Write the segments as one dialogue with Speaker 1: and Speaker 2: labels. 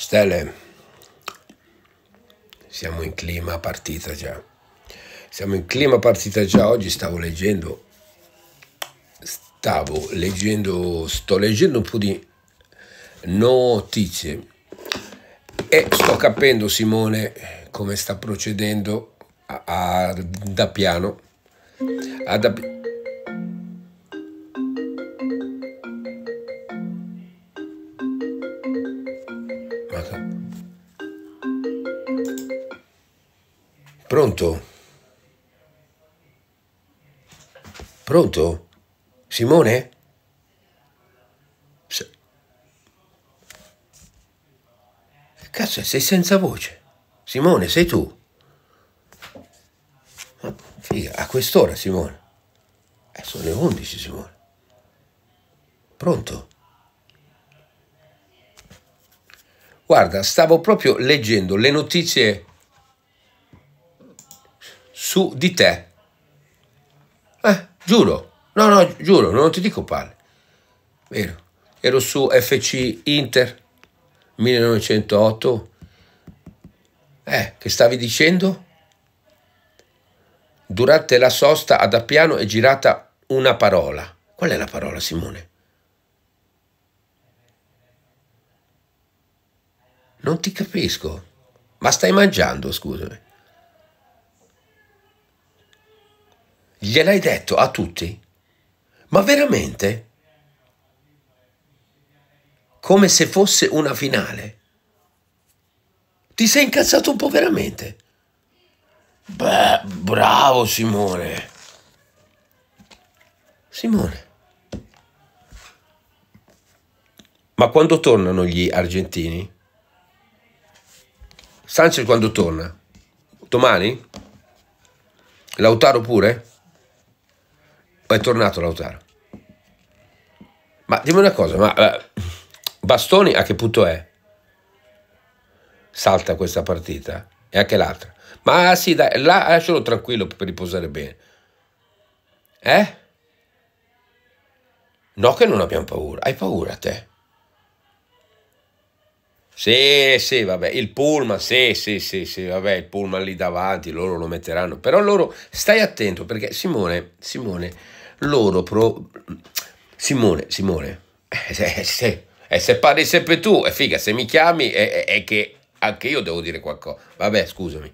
Speaker 1: Stelle, siamo in clima partita già. Siamo in clima partita già. Oggi stavo leggendo, stavo leggendo, sto leggendo un po' di notizie e sto capendo Simone come sta procedendo a, a, da piano. A da, Pronto? Pronto? Simone? Se... Cazzo, sei senza voce. Simone, sei tu? Figa, a quest'ora, Simone. Eh, sono le 11, Simone. Pronto? Guarda, stavo proprio leggendo le notizie su di te. Eh, giuro, no, no, giuro, non ti dico palle. Vero, ero su FC Inter 1908. Eh, che stavi dicendo? Durante la sosta ad Appiano è girata una parola. Qual è la parola, Simone? Non ti capisco. Ma stai mangiando, scusami. Gliel'hai detto a tutti? Ma veramente? Come se fosse una finale. Ti sei incazzato un po' veramente? Beh, bravo Simone. Simone. Ma quando tornano gli argentini? Sanchez quando torna? Domani? Lautaro pure? è tornato Lautaro. Ma dimmi una cosa, ma eh, Bastoni a che punto è? Salta questa partita e anche l'altra. Ma sì, dai, là, lascialo tranquillo per riposare bene. Eh? No che non abbiamo paura, hai paura te? Sì, sì, vabbè, il pullman, sì, sì, sì, sì, vabbè, il pullman lì davanti, loro lo metteranno, però loro stai attento perché Simone, Simone, loro pro... Simone, Simone, eh, se, eh, se eh, parli sempre tu, è eh, figa, se mi chiami è, è che anche io devo dire qualcosa. Vabbè, scusami.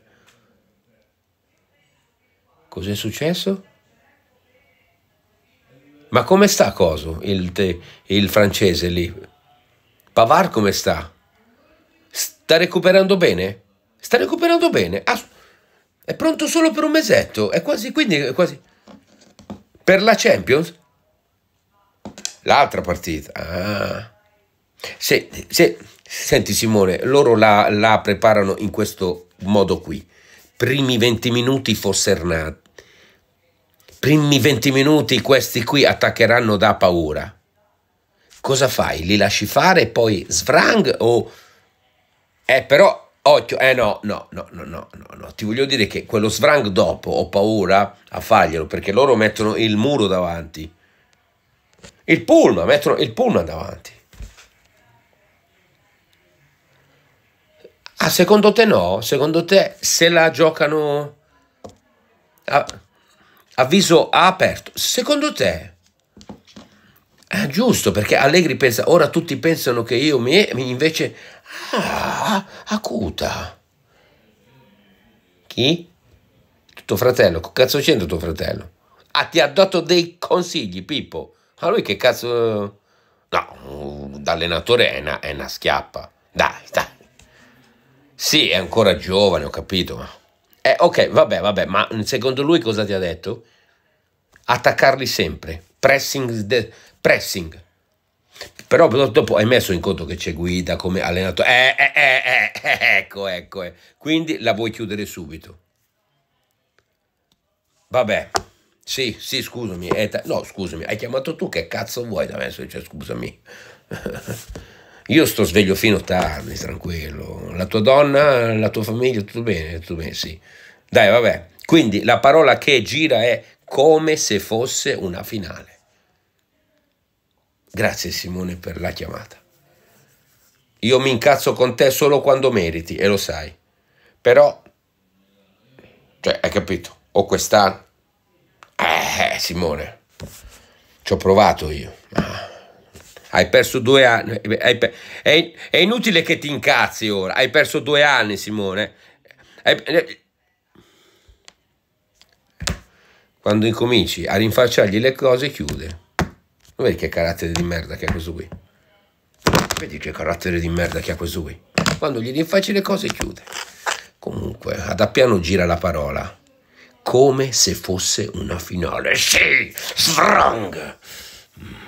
Speaker 1: Cos'è successo? Ma come sta Coso, il, te, il francese lì? Pavar come sta? Sta recuperando bene? Sta recuperando bene? Ah, è pronto solo per un mesetto, è quasi, quindi è quasi... Per la Champions? L'altra partita. Ah. Se, se, senti Simone, loro la, la, preparano in questo modo qui. Primi 20 minuti Fossernat. Primi 20 minuti questi qui attaccheranno da paura. Cosa fai? Li lasci fare e poi svrang o... Eh però Occhio, eh no, no, no, no, no, no, ti voglio dire che quello svrang dopo ho paura a farglielo perché loro mettono il muro davanti, il pullman, mettono il pullman davanti. Ah, secondo te no? Secondo te se la giocano a, a viso aperto, secondo te? Ah, giusto, perché Allegri pensa, ora tutti pensano che io mi... invece... Ah, acuta. Chi? Tuo fratello, che cazzo c'entra tuo fratello? Ah, ti ha dato dei consigli, Pippo. Ma lui che cazzo... No, d'allenatore è è una schiappa. Dai, dai. Sì, è ancora giovane, ho capito, ma... Eh, ok, vabbè, vabbè, ma secondo lui cosa ti ha detto? Attaccarli sempre pressing, de, pressing. Però dopo hai messo in conto che c'è guida come allenatore. Eh, eh, eh, eh, eh ecco, ecco. Eh. Quindi la vuoi chiudere subito. Vabbè. Sì, sì, scusami. no, scusami. Hai chiamato tu che cazzo vuoi da me? Cioè, scusami. Io sto sveglio fino a tardi, tranquillo. La tua donna, la tua famiglia, tutto bene? Tutto bene, sì. Dai, vabbè. Quindi la parola che gira è come se fosse una finale. Grazie Simone per la chiamata. Io mi incazzo con te solo quando meriti e lo sai. Però, cioè, hai capito? O quest'anno. Eh, Simone, ci ho provato io. Hai perso due anni. Per... È, è, inutile che ti incazzi ora. Hai perso due anni, Simone. Hai... Eh, quando incominci a rinfacciargli le cose, chiude vedi che carattere di merda che ha questo qui? Vedi che carattere di merda che ha questo qui? Quando gli rinfacci le cose chiude. Comunque, ad Appiano gira la parola. Come se fosse una finale. Sì! Svrang! Mm.